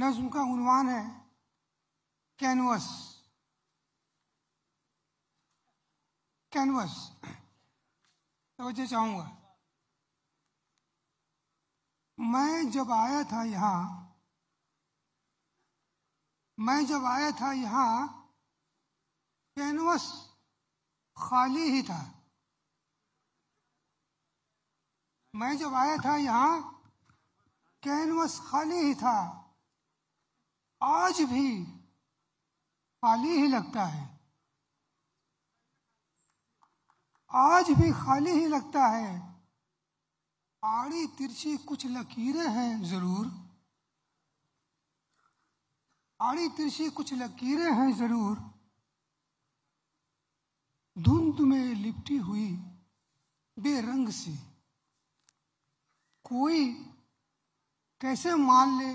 नज्म का उनवान है कैनवस कैनवस तो चाहूंगा मैं जब आया था यहाँ मैं जब आया था यहां कैनवस खाली ही था मैं जब आया था यहां कैनवस खाली ही था आज भी खाली ही लगता है आज भी खाली ही लगता है आड़ी तिरछी कुछ लकीरें हैं जरूर आड़ी तिरछी कुछ लकीरें हैं जरूर धुंध में लिपटी हुई बेरंग सी कोई कैसे मान ले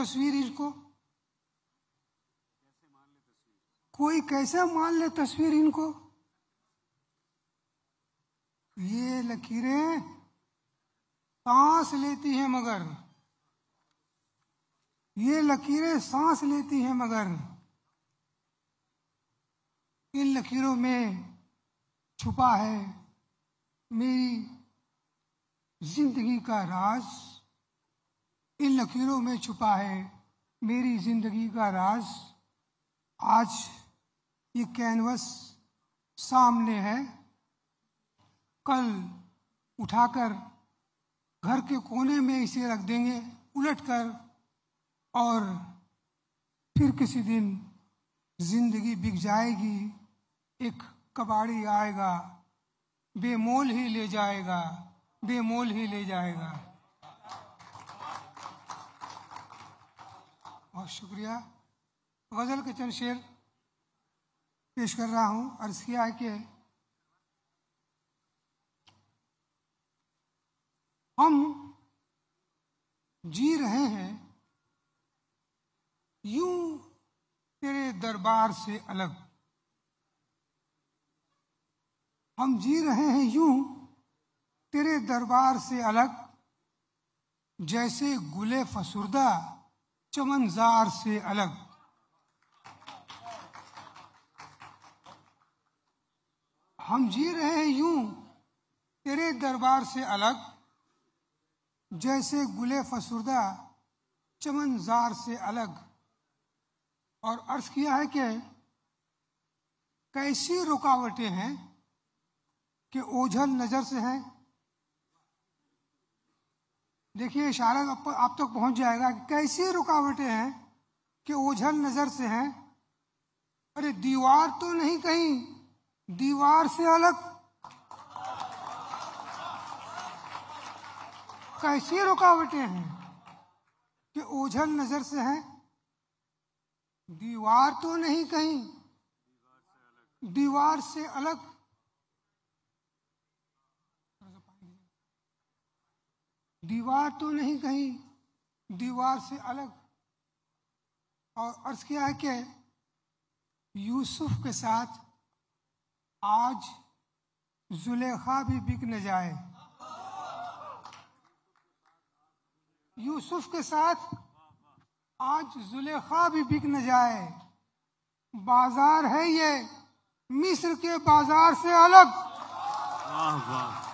तस्वीर इसको कोई कैसे मान ले तस्वीर इनको ये लकीरें सांस लेती हैं मगर ये लकीरें सांस लेती हैं मगर इन लकीरों में छुपा है मेरी जिंदगी का राज इन लकीरों में छुपा है मेरी जिंदगी का राज आज ये कैनवस सामने है कल उठाकर घर के कोने में इसे रख देंगे उलट कर और फिर किसी दिन जिंदगी बिक जाएगी एक कबाड़ी आएगा बेमोल ही ले जाएगा बेमोल ही ले जाएगा बहुत शुक्रिया गज़ल के चंद शेर पेश कर रहा हूं अर्ज किया है कि हम जी रहे हैं यू तेरे दरबार से अलग हम जी रहे हैं यूं तेरे दरबार से अलग जैसे गुले फसुरदा चमनजार से अलग हम जी रहे हैं यूं तेरे दरबार से अलग जैसे गुले फसुरदा चमनजार से अलग और अर्ज किया है कि कैसी रुकावटें हैं कि ओझल नजर से हैं देखिए इशारा आप तक तो पहुंच जाएगा कि कैसी रुकावटें हैं कि ओझल नजर से हैं अरे दीवार तो नहीं कहीं दीवार से अलग कैसी रुकावटें हैं कि ओझल नजर से है दीवार तो नहीं कहीं दीवार से अलग दीवार तो नहीं कहीं दीवार से अलग और अर्ज किया है कि यूसुफ के साथ आज जुलेखा भी बिक न जाए यूसुफ के साथ आज जुलेखा भी बिक न जाए बाजार है ये मिस्र के बाजार से अलग वाह वाह